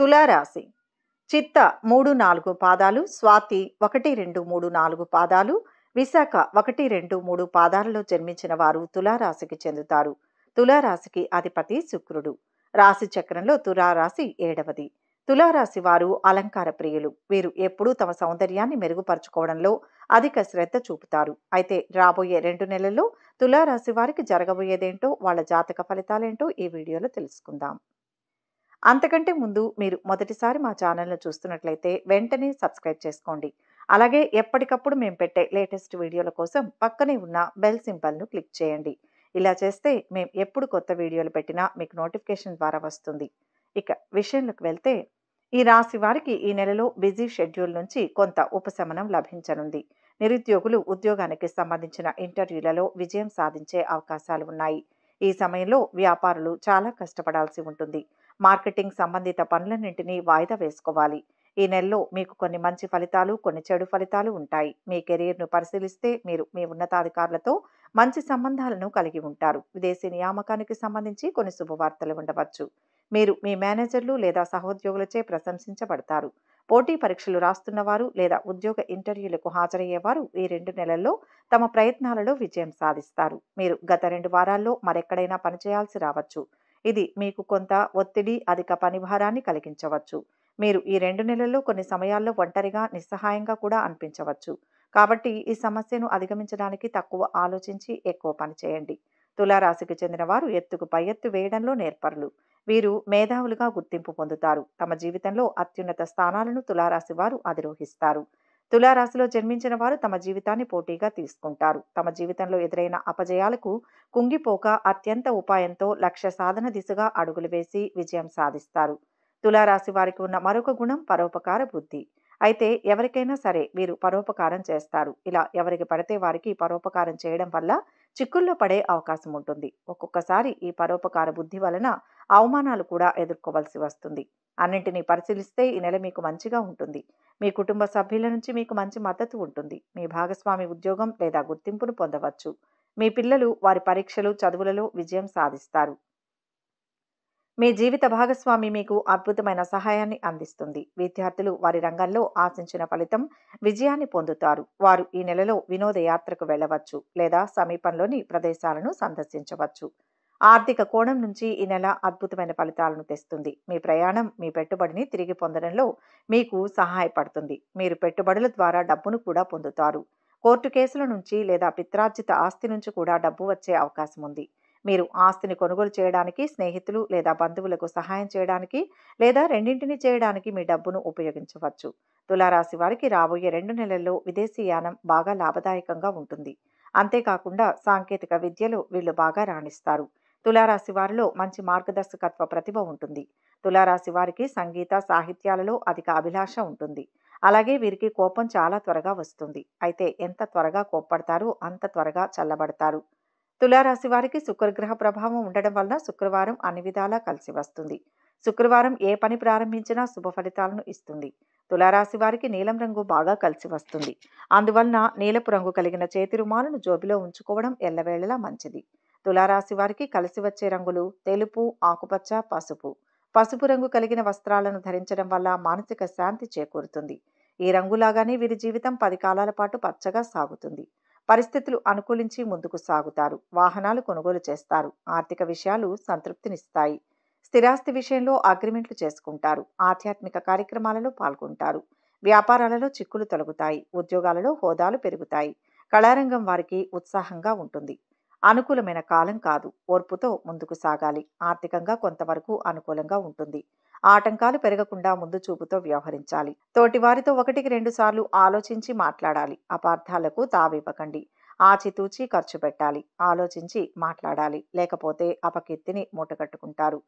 తులారాశి చిత్త మూడు నాలుగు పాదాలు స్వాతి ఒకటి రెండు మూడు నాలుగు పాదాలు విశాఖ ఒకటి రెండు మూడు పాదాలలో జన్మించిన వారు తులారాశికి చెందుతారు తులారాశికి అధిపతి శుక్రుడు రాశి చక్రంలో తులారాశి ఏడవది తులారాశి వారు అలంకార ప్రియులు వీరు ఎప్పుడూ తమ సౌందర్యాన్ని మెరుగుపరచుకోవడంలో అధిక శ్రద్ధ చూపుతారు అయితే రాబోయే రెండు నెలల్లో తులారాశి వారికి జరగబోయేదేంటో వాళ్ళ జాతక ఫలితాలేంటో ఈ వీడియోలో తెలుసుకుందాం అంతకంటే ముందు మీరు మొదటిసారి మా ఛానల్ను చూస్తున్నట్లయితే వెంటనే సబ్స్క్రైబ్ చేసుకోండి అలాగే ఎప్పటికప్పుడు మేము పెట్టే లేటెస్ట్ వీడియోల కోసం పక్కనే ఉన్న బెల్ సింబల్ను క్లిక్ చేయండి ఇలా చేస్తే మేము ఎప్పుడు కొత్త వీడియోలు పెట్టినా మీకు నోటిఫికేషన్ ద్వారా వస్తుంది ఇక విషయంలోకి వెళ్తే ఈ రాశి వారికి ఈ నెలలో బిజీ షెడ్యూల్ నుంచి కొంత ఉపశమనం లభించనుంది నిరుద్యోగులు ఉద్యోగానికి సంబంధించిన ఇంటర్వ్యూలలో విజయం సాధించే అవకాశాలు ఉన్నాయి ఈ సమయంలో వ్యాపారులు చాలా కష్టపడాల్సి ఉంటుంది మార్కెటింగ్ సంబంధిత పనులన్నింటినీ వాయిదా వేసుకోవాలి ఈ నెలలో మీకు కొన్ని మంచి ఫలితాలు కొన్ని చెడు ఫలితాలు ఉంటాయి మీ కెరీర్ను పరిశీలిస్తే మీరు మీ ఉన్నతాధికారులతో మంచి సంబంధాలను కలిగి ఉంటారు విదేశీ నియామకానికి సంబంధించి కొన్ని శుభవార్తలు ఉండవచ్చు మీరు మీ మేనేజర్లు లేదా సహోద్యోగులచే ప్రశంసించబడతారు పోటీ పరీక్షలు రాస్తున్నవారు లేదా ఉద్యోగ ఇంటర్వ్యూలకు హాజరయ్యేవారు ఈ రెండు నెలల్లో తమ ప్రయత్నాలలో విజయం సాధిస్తారు మీరు గత రెండు వారాల్లో మరెక్కడైనా పనిచేయాల్సి రావచ్చు ఇది మీకు కొంత ఒత్తిడి అధిక పనిభారాన్ని కలిగించవచ్చు మీరు ఈ రెండు నెలల్లో కొన్ని సమయాల్లో ఒంటరిగా నిస్సహాయంగా కూడా అనిపించవచ్చు కాబట్టి ఈ సమస్యను అధిగమించడానికి తక్కువ ఆలోచించి ఎక్కువ పని చేయండి తులారాశికి చెందిన వారు ఎత్తుకు పై ఎత్తు వేయడంలో నేర్పరులు వీరు మేధావులుగా గుర్తింపు పొందుతారు తమ జీవితంలో అత్యున్నత స్థానాలను తులారాశి వారు అధిరోహిస్తారు తులారాశిలో జన్మించిన వారు తమ జీవితాన్ని పోటీగా తీసుకుంటారు తమ జీవితంలో ఎదురైన అపజయాలకు కుంగిపోక అత్యంత ఉపాయంతో లక్ష్య సాధన దిశగా అడుగులు వేసి విజయం సాధిస్తారు తులారాశి వారికి ఉన్న మరొక గుణం పరోపకార బుద్ధి అయితే ఎవరికైనా సరే వీరు పరోపకారం చేస్తారు ఇలా ఎవరికి పడితే వారికి పరోపకారం చేయడం వల్ల చిక్కుల్లో పడే అవకాశం ఉంటుంది ఒక్కొక్కసారి ఈ పరోపకార బుద్ధి వలన అవమానాలు కూడా ఎదుర్కోవలసి వస్తుంది అన్నింటినీ పరిశీలిస్తే ఈ నెల మీకు మంచిగా ఉంటుంది మీ కుటుంబ సభ్యుల నుంచి మీకు మంచి మద్దతు ఉంటుంది మీ భాగస్వామి ఉద్యోగం లేదా గుర్తింపును పొందవచ్చు మీ పిల్లలు వారి పరీక్షలు చదువులలో విజయం సాధిస్తారు మీ జీవిత భాగస్వామి మీకు అద్భుతమైన సహాయాన్ని అందిస్తుంది విద్యార్థులు వారి రంగంలో ఆశించిన ఫలితం విజయాన్ని పొందుతారు వారు ఈ నెలలో వినోదయాత్రకు వెళ్ళవచ్చు లేదా సమీపంలోని ప్రదేశాలను సందర్శించవచ్చు ఆర్థిక కోణం నుంచి ఈ నెల అద్భుతమైన ఫలితాలను తెస్తుంది మీ ప్రయాణం మీ పెట్టుబడిని తిరిగి పొందడంలో మీకు సహాయపడుతుంది మీరు పెట్టుబడుల ద్వారా డబ్బును కూడా పొందుతారు కోర్టు కేసుల నుంచి లేదా పిత్రార్జిత ఆస్తి నుంచి కూడా డబ్బు వచ్చే అవకాశం ఉంది మీరు ఆస్తిని కొనుగోలు చేయడానికి స్నేహితులు లేదా బంధువులకు సహాయం చేయడానికి లేదా రెండింటిని చేయడానికి మీ డబ్బును ఉపయోగించవచ్చు తులారాశి వారికి రాబోయే రెండు నెలల్లో విదేశీ యానం బాగా లాభదాయకంగా ఉంటుంది అంతేకాకుండా సాంకేతిక విద్యలో వీళ్ళు బాగా రాణిస్తారు తులారాశి వారిలో మంచి మార్గదర్శకత్వ ప్రతిభ ఉంటుంది తులారాశి వారికి సంగీత సాహిత్యాలలో అధిక అభిలాష ఉంటుంది అలాగే వీరికి కోపం చాలా త్వరగా వస్తుంది అయితే ఎంత త్వరగా కోప్పడతారో అంత త్వరగా చల్లబడతారు తులారాశి వారికి శుక్రగ్రహ ప్రభావం ఉండడం వలన శుక్రవారం అన్ని విధాలా కలిసి వస్తుంది శుక్రవారం ఏ పని ప్రారంభించినా శుభ ఫలితాలను ఇస్తుంది తులారాశి వారికి నీలం రంగు బాగా కలిసి వస్తుంది అందువలన నీలపు రంగు కలిగిన చేతి రుమాలను జోబిలో ఉంచుకోవడం ఎల్లవేళలా మంచిది తులారాశి వారికి కలిసి వచ్చే రంగులు తెలుపు ఆకుపచ్చ పసుపు పసుపు రంగు కలిగిన వస్త్రాలను ధరించడం వల్ల మానసిక శాంతి చేకూరుతుంది ఈ రంగులాగానే వీరి జీవితం పది కాలాల పాటు పచ్చగా సాగుతుంది పరిస్థితులు అనుకూలించి ముందుకు సాగుతారు వాహనాలు కొనుగోలు చేస్తారు ఆర్థిక విషయాలు సంతృప్తినిస్తాయి స్థిరాస్తి విషయంలో అగ్రిమెంట్లు చేసుకుంటారు ఆధ్యాత్మిక కార్యక్రమాలలో పాల్గొంటారు వ్యాపారాలలో చిక్కులు తొలగుతాయి ఉద్యోగాలలో హోదాలు పెరుగుతాయి కళారంగం వారికి ఉత్సాహంగా ఉంటుంది అనుకూలమైన కాలం కాదు ఓర్పుతో ముందుకు సాగాలి ఆర్థికంగా కొంతవరకు అనుకూలంగా ఉంటుంది ఆటంకాలు పెరగకుండా ముందు చూపుతో వ్యవహరించాలి తోటివారితో ఒకటికి రెండు సార్లు ఆలోచించి మాట్లాడాలి అపార్థాలకు తావివ్వకండి ఆచితూచి ఖర్చు పెట్టాలి ఆలోచించి మాట్లాడాలి లేకపోతే అపకీర్తిని మూటగట్టుకుంటారు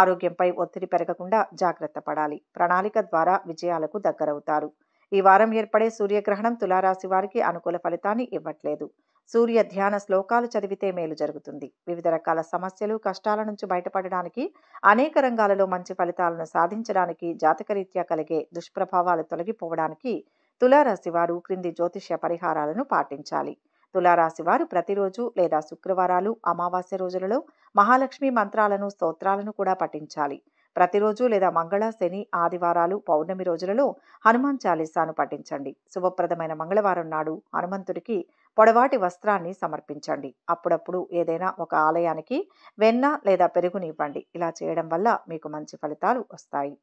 ఆరోగ్యంపై ఒత్తిడి పెరగకుండా జాగ్రత్త పడాలి ప్రణాళిక ద్వారా విజయాలకు దగ్గరవుతారు ఈ వారం ఏర్పడే సూర్యగ్రహణం తులారాశి వారికి అనుకూల ఫలితాన్ని ఇవ్వట్లేదు సూర్య ధ్యాన శ్లోకాలు చదివితే మేలు జరుగుతుంది వివిధ రకాల సమస్యలు కష్టాల నుంచి బయటపడడానికి అనేక రంగాలలో మంచి ఫలితాలను సాధించడానికి జాతకరీత్యా కలిగే దుష్ప్రభావాలు తొలగిపోవడానికి తులారాశి వారు క్రింది జ్యోతిష్య పరిహారాలను పాటించాలి తులారాశి వారు ప్రతిరోజు లేదా శుక్రవారాలు అమావాస్య రోజులలో మహాలక్ష్మి మంత్రాలను స్తోత్రాలను కూడా పఠించాలి ప్రతిరోజు లేదా మంగళ శని ఆదివారాలు పౌర్ణమి రోజులలో హనుమాన్ చాలీసాను పఠించండి శుభప్రదమైన మంగళవారం నాడు హనుమంతుడికి పొడవాటి వస్త్రాన్ని సమర్పించండి అప్పుడప్పుడు ఏదైనా ఒక ఆలయానికి వెన్న లేదా పెరుగునివ్వండి ఇలా చేయడం వల్ల మీకు మంచి ఫలితాలు వస్తాయి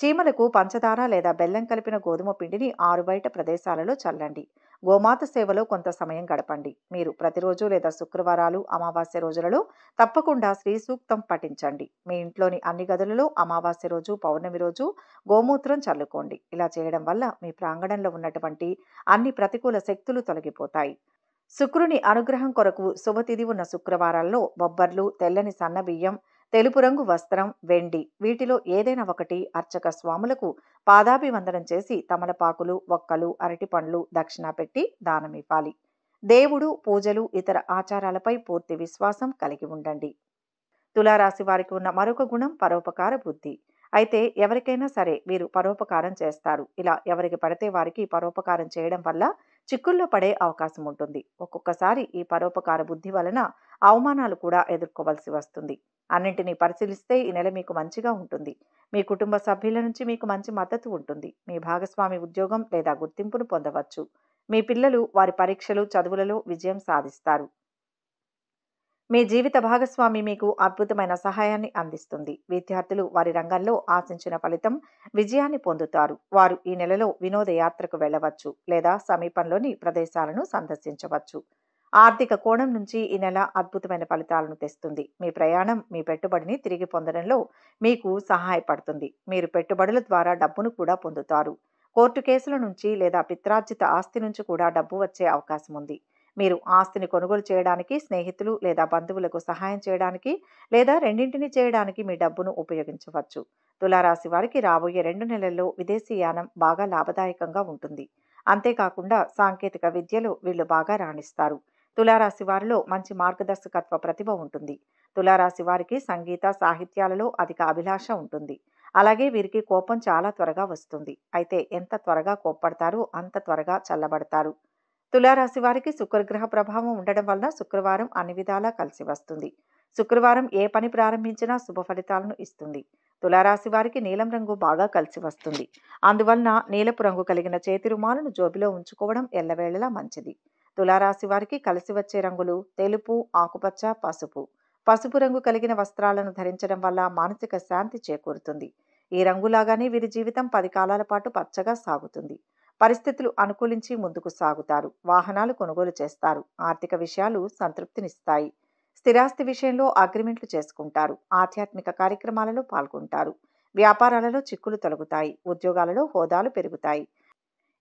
చీమలకు పంచదార లేదా బెల్లం కలిపిన గోధుమ పిండిని ఆరు బయట ప్రదేశాలలో చల్లండి గోమాత సేవలో కొంత సమయం గడపండి మీరు ప్రతిరోజు లేదా శుక్రవారాలు అమావాస్య రోజులలో తప్పకుండా శ్రీ సూక్తం పఠించండి మీ ఇంట్లోని అన్ని గదులలో అమావాస్య రోజు పౌర్ణమి రోజు గోమూత్రం చల్లుకోండి ఇలా చేయడం వల్ల మీ ప్రాంగణంలో ఉన్నటువంటి అన్ని ప్రతికూల శక్తులు తొలగిపోతాయి శుక్రుని అనుగ్రహం కొరకు శుభతిథి ఉన్న శుక్రవారాల్లో బొబ్బర్లు తెల్లని సన్నబియ్యం తెలుపు రంగు వస్త్రం వెండి వీటిలో ఏదైనా ఒకటి అర్చక స్వాములకు పాదాభివందనం చేసి తమలపాకులు ఒక్కలు అరటి పండ్లు దక్షిణ పెట్టి దానమివ్వాలి దేవుడు పూజలు ఇతర ఆచారాలపై పూర్తి విశ్వాసం కలిగి ఉండండి తులారాశి వారికి ఉన్న మరొక గుణం పరోపకార బుద్ధి అయితే ఎవరికైనా సరే వీరు పరోపకారం చేస్తారు ఇలా ఎవరికి పడితే వారికి పరోపకారం చేయడం వల్ల చిక్కుల్లో పడే అవకాశం ఉంటుంది ఒక్కొక్కసారి ఈ పరోపకార బుద్ధి వలన అవమానాలు కూడా ఎదుర్కోవాల్సి వస్తుంది అన్నింటినీ పరిశీలిస్తే ఈ నెల మీకు మంచిగా ఉంటుంది మీ కుటుంబ సభ్యుల నుంచి మీకు మంచి మద్దతు ఉంటుంది మీ భాగస్వామి ఉద్యోగం లేదా గుర్తింపును పొందవచ్చు మీ పిల్లలు వారి పరీక్షలు చదువులలో విజయం సాధిస్తారు మీ జీవిత భాగస్వామి మీకు అద్భుతమైన సహాయాన్ని అందిస్తుంది విద్యార్థులు వారి రంగంలో ఆశించిన ఫలితం విజయాన్ని పొందుతారు వారు ఈ నెలలో వినోదయాత్రకు వెళ్ళవచ్చు లేదా సమీపంలోని ప్రదేశాలను సందర్శించవచ్చు ఆర్థిక కోణం నుంచి ఈ నెల అద్భుతమైన ఫలితాలను తెస్తుంది మీ ప్రయాణం మీ పెట్టుబడిని తిరిగి పొందడంలో మీకు సహాయపడుతుంది మీరు పెట్టుబడుల ద్వారా డబ్బును కూడా పొందుతారు కోర్టు కేసుల నుంచి లేదా పిత్రార్జిత ఆస్తి నుంచి కూడా డబ్బు వచ్చే అవకాశం ఉంది మీరు ఆస్తిని కొనుగోలు చేయడానికి స్నేహితులు లేదా బంధువులకు సహాయం చేయడానికి లేదా రెండింటిని చేయడానికి మీ డబ్బును ఉపయోగించవచ్చు తులారాశి వారికి రాబోయే రెండు నెలల్లో విదేశీ యానం బాగా లాభదాయకంగా ఉంటుంది అంతేకాకుండా సాంకేతిక విద్యలో వీళ్ళు బాగా రాణిస్తారు తులారాశి వారిలో మంచి మార్గదర్శకత్వ ప్రతిభ ఉంటుంది తులారాశి వారికి సంగీత సాహిత్యాలలో అధిక అభిలాష ఉంటుంది అలాగే వీరికి కోపం చాలా త్వరగా వస్తుంది అయితే ఎంత త్వరగా కోప్పడతారో అంత త్వరగా చల్లబడతారు తులారాశి వారికి శుక్రగ్రహ ప్రభావం ఉండడం వల్ల శుక్రవారం అన్ని విధాలా కలిసి వస్తుంది శుక్రవారం ఏ పని ప్రారంభించినా శుభ ఫలితాలను ఇస్తుంది తులారాశి వారికి నీలం రంగు బాగా కలిసి వస్తుంది అందువలన నీలపు రంగు కలిగిన చేతి రుమాలను జోబిలో ఉంచుకోవడం ఎల్లవేళలా మంచిది తులారాశి వారికి కలిసి వచ్చే రంగులు తెలుపు ఆకుపచ్చ పసుపు పసుపు రంగు కలిగిన వస్త్రాలను ధరించడం వల్ల మానసిక శాంతి చేకూరుతుంది ఈ రంగులాగానే వీరి జీవితం పది కాలాల పాటు పచ్చగా సాగుతుంది పరిస్థితులు అనుకూలించి ముందుకు సాగుతారు వాహనాలు కొనుగోలు చేస్తారు ఆర్థిక విషయాలు సంతృప్తినిస్తాయి స్థిరాస్తి విషయంలో అగ్రిమెంట్లు చేసుకుంటారు ఆధ్యాత్మిక కార్యక్రమాలలో పాల్గొంటారు వ్యాపారాలలో చిక్కులు తొలగుతాయి ఉద్యోగాలలో హోదాలు పెరుగుతాయి